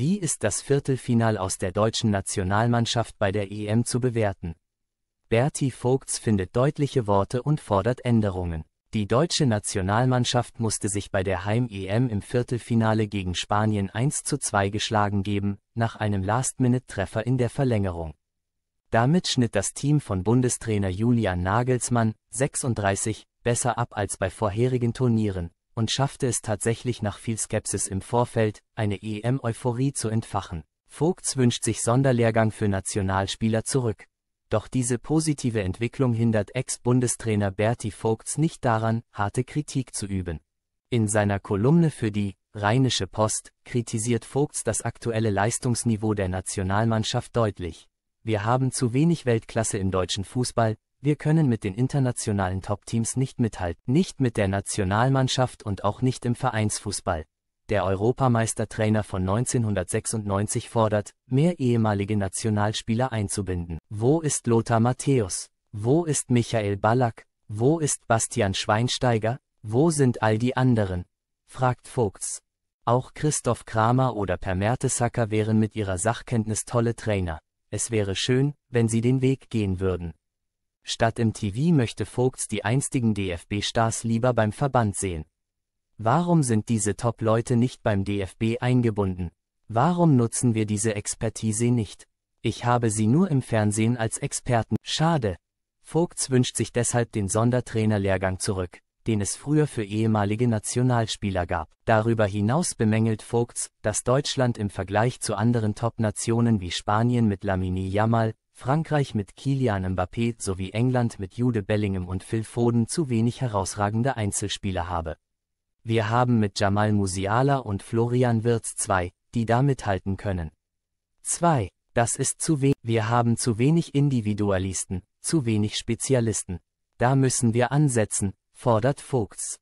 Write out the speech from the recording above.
Wie ist das Viertelfinal aus der deutschen Nationalmannschaft bei der EM zu bewerten? Berti Vogts findet deutliche Worte und fordert Änderungen. Die deutsche Nationalmannschaft musste sich bei der Heim-EM im Viertelfinale gegen Spanien 1:2 geschlagen geben, nach einem Last-Minute-Treffer in der Verlängerung. Damit schnitt das Team von Bundestrainer Julian Nagelsmann, 36, besser ab als bei vorherigen Turnieren, und schaffte es tatsächlich nach viel Skepsis im Vorfeld, eine EM-Euphorie zu entfachen. Vogts wünscht sich Sonderlehrgang für Nationalspieler zurück. Doch diese positive Entwicklung hindert Ex-Bundestrainer Berti Vogts nicht daran, harte Kritik zu üben. In seiner Kolumne für die Rheinische Post kritisiert Vogts das aktuelle Leistungsniveau der Nationalmannschaft deutlich. Wir haben zu wenig Weltklasse im deutschen Fußball, wir können mit den internationalen Top-Teams nicht mithalten, nicht mit der Nationalmannschaft und auch nicht im Vereinsfußball. Der Europameistertrainer von 1996 fordert, mehr ehemalige Nationalspieler einzubinden. Wo ist Lothar Matthäus? Wo ist Michael Ballack? Wo ist Bastian Schweinsteiger? Wo sind all die anderen? fragt Vogts. Auch Christoph Kramer oder Per Mertesacker wären mit ihrer Sachkenntnis tolle Trainer. Es wäre schön, wenn sie den Weg gehen würden. Statt im TV möchte Vogts die einstigen DFB-Stars lieber beim Verband sehen. Warum sind diese Top-Leute nicht beim DFB eingebunden? Warum nutzen wir diese Expertise nicht? Ich habe sie nur im Fernsehen als Experten. Schade. Vogts wünscht sich deshalb den Sondertrainerlehrgang zurück, den es früher für ehemalige Nationalspieler gab. Darüber hinaus bemängelt Vogts, dass Deutschland im Vergleich zu anderen Top-Nationen wie Spanien mit Lamini Yamal, Frankreich mit Kilian Mbappé sowie England mit Jude Bellingham und Phil Foden zu wenig herausragende Einzelspieler habe. Wir haben mit Jamal Musiala und Florian Wirtz zwei, die da mithalten können. 2. Das ist zu wenig. Wir haben zu wenig Individualisten, zu wenig Spezialisten. Da müssen wir ansetzen, fordert Fuchs.